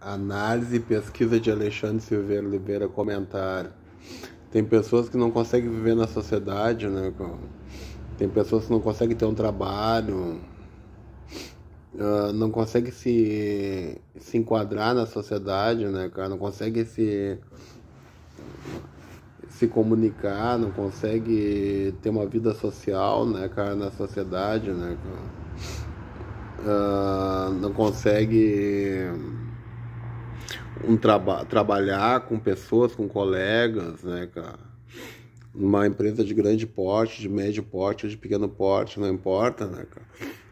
Análise e pesquisa de Alexandre Silveira Oliveira comentário. Tem pessoas que não conseguem viver na sociedade, né? Tem pessoas que não conseguem ter um trabalho, ah, não conseguem se, se enquadrar na sociedade, né, cara? Não conseguem se, se comunicar, não conseguem ter uma vida social, né, cara, na sociedade, né? Cara? Ah, não consegue um traba trabalhar com pessoas, com colegas, né, cara? Uma empresa de grande porte, de médio porte, de pequeno porte, não importa, né, cara?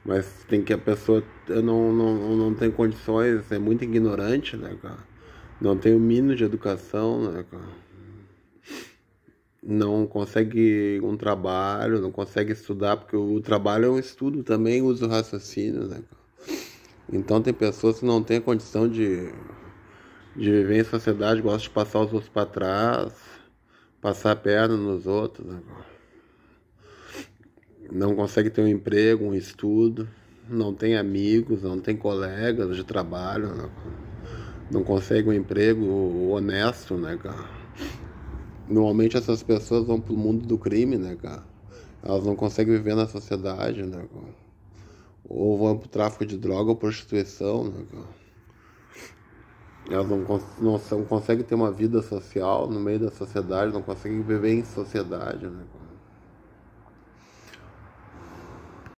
Mas tem que a pessoa não, não, não tem condições, é muito ignorante, né, cara? Não tem o um mínimo de educação, né, cara? Não consegue um trabalho, não consegue estudar, porque o trabalho é um estudo também, usa o raciocínio, né, cara? Então tem pessoas que não têm condição de de viver em sociedade, gosta de passar os outros para trás, passar a perna nos outros. Né? Não consegue ter um emprego, um estudo, não tem amigos, não tem colegas de trabalho, né? não consegue um emprego honesto, né, cara? Normalmente essas pessoas vão pro mundo do crime, né, cara? Elas não conseguem viver na sociedade, né, cara? Ou vão pro tráfico de droga ou prostituição, né, cara? elas não, não, não conseguem ter uma vida social no meio da sociedade, não conseguem viver em sociedade. Né?